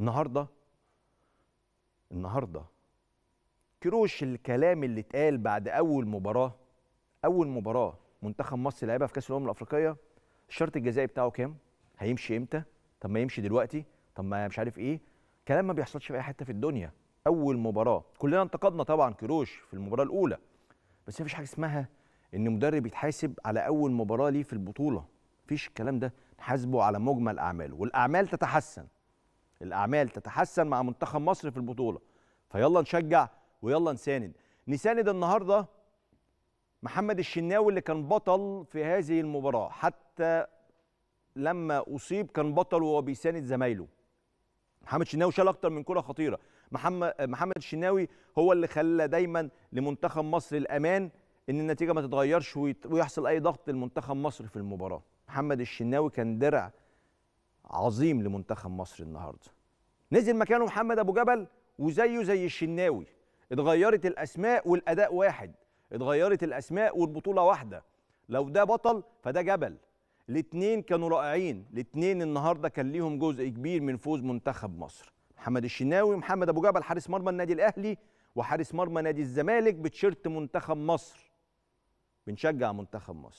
النهارده النهارده كروش الكلام اللي اتقال بعد اول مباراه اول مباراه منتخب مصر لعبها في كاس الامم الافريقيه الشرط الجزائي بتاعه كام هيمشي امتى طب ما يمشي دلوقتي طب ما مش عارف ايه كلام ما بيحصلش في اي حته في الدنيا اول مباراه كلنا انتقدنا طبعا كروش في المباراه الاولى بس مفيش حاجه اسمها ان مدرب يتحاسب على اول مباراه ليه في البطوله مفيش الكلام ده نحاسبه على مجمل اعماله والاعمال تتحسن الاعمال تتحسن مع منتخب مصر في البطوله فيلا نشجع ويلا نساند نساند النهارده محمد الشناوي اللي كان بطل في هذه المباراه حتى لما اصيب كان بطل وهو بيساند زمايله محمد الشناوي شال اكتر من كره خطيره محمد محمد الشناوي هو اللي خلى دايما لمنتخب مصر الامان ان النتيجه ما تتغيرش ويحصل اي ضغط لمنتخب مصر في المباراه محمد الشناوي كان درع عظيم لمنتخب مصر النهارده نزل مكانه محمد ابو جبل وزيه زي الشناوي اتغيرت الاسماء والاداء واحد اتغيرت الاسماء والبطوله واحده لو ده بطل فده جبل الاثنين كانوا رائعين الاثنين النهارده كان ليهم جزء كبير من فوز منتخب مصر محمد الشناوي محمد ابو جبل حارس مرمى النادي الاهلي وحارس مرمى نادي الزمالك بتشيرت منتخب مصر بنشجع منتخب مصر